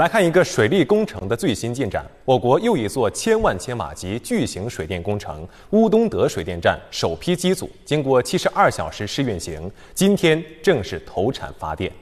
来看一个水利工程的最新进展。我国又一座千万千瓦级巨型水电工程乌东德水电站首批机组经过72小时试运行，今天正式投产发电。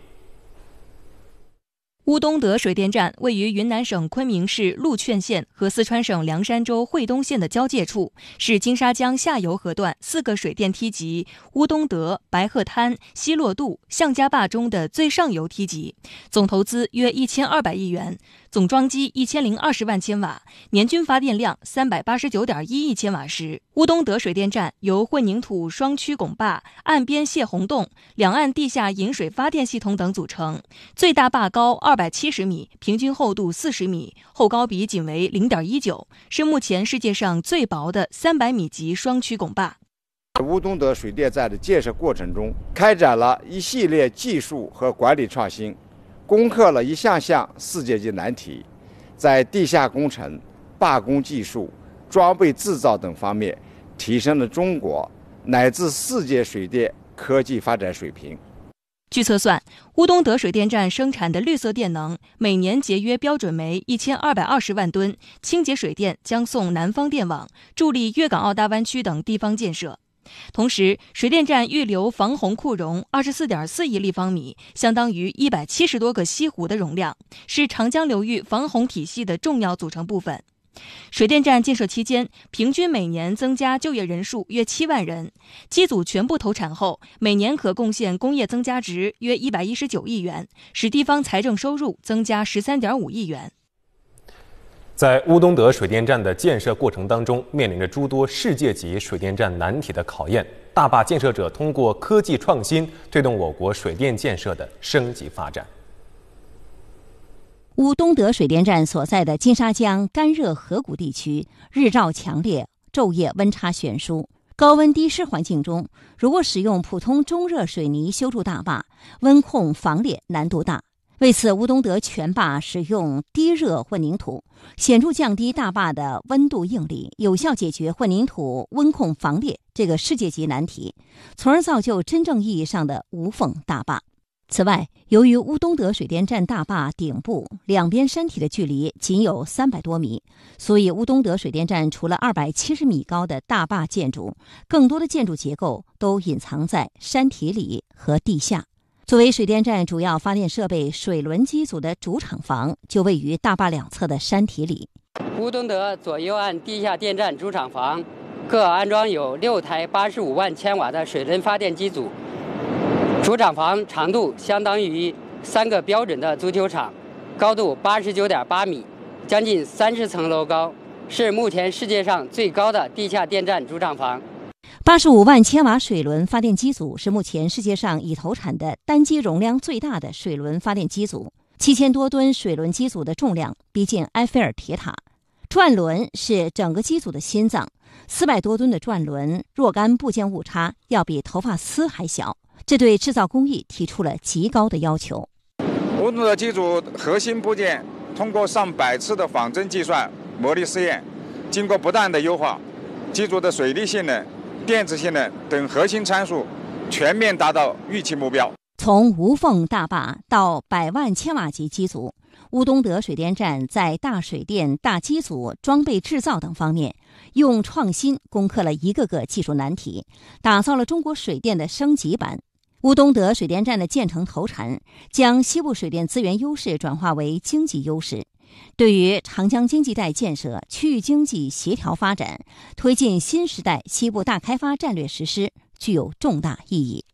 乌东德水电站位于云南省昆明市禄劝县和四川省凉山州会东县的交界处，是金沙江下游河段四个水电梯级乌东德、白鹤滩、溪洛渡、向家坝中的最上游梯级，总投资约一千二百亿元。总装机一千零二十万千瓦，年均发电量三百八十九点一亿千瓦时。乌东德水电站由混凝土双曲拱坝、岸边泄洪洞、两岸地下引水发电系统等组成，最大坝高二百七十米，平均厚度四十米，厚高比仅为零点一九，是目前世界上最薄的三百米级双曲拱坝。乌东德水电站的建设过程中，开展了一系列技术和管理创新。攻克了一项项世界级难题，在地下工程、罢工技术、装备制造等方面提升了中国乃至世界水电科技发展水平。据测算，乌东德水电站生产的绿色电能，每年节约标准煤一千二百二十万吨，清洁水电将送南方电网，助力粤港澳大湾区等地方建设。同时，水电站预留防洪库容二十四点四亿立方米，相当于一百七十多个西湖的容量，是长江流域防洪体系的重要组成部分。水电站建设期间，平均每年增加就业人数约七万人；机组全部投产后，每年可贡献工业增加值约一百一十九亿元，使地方财政收入增加十三点五亿元。在乌东德水电站的建设过程当中，面临着诸多世界级水电站难题的考验。大坝建设者通过科技创新，推动我国水电建设的升级发展。乌东德水电站所在的金沙江干热河谷地区，日照强烈，昼夜温差悬殊，高温低湿环境中，如果使用普通中热水泥修筑大坝，温控防裂难度大。为此，乌东德全坝使用低热混凝土，显著降低大坝的温度应力，有效解决混凝土温控防裂这个世界级难题，从而造就真正意义上的无缝大坝。此外，由于乌东德水电站大坝顶部两边山体的距离仅有三百多米，所以乌东德水电站除了二百七十米高的大坝建筑，更多的建筑结构都隐藏在山体里和地下。作为水电站主要发电设备水轮机组的主厂房，就位于大坝两侧的山体里。乌东德左右岸地下电站主厂房，各安装有六台八十五万千瓦的水轮发电机组。主厂房长度相当于三个标准的足球场，高度八十九点八米，将近三十层楼高，是目前世界上最高的地下电站主厂房。八十五万千瓦水轮发电机组是目前世界上已投产的单机容量最大的水轮发电机组。七千多吨水轮机组的重量逼近埃菲尔铁塔。转轮是整个机组的心脏，四百多吨的转轮，若干部件误差要比头发丝还小，这对制造工艺提出了极高的要求。我们的机组核心部件通过上百次的仿真计算、模拟试验，经过不断的优化，机组的水力性能。电子性能等核心参数全面达到预期目标。从无缝大坝到百万千瓦级机组，乌东德水电站在大水电、大机组装备制造等方面，用创新攻克了一个个技术难题，打造了中国水电的升级版。乌东德水电站的建成投产，将西部水电资源优势转化为经济优势。对于长江经济带建设、区域经济协调发展、推进新时代西部大开发战略实施，具有重大意义。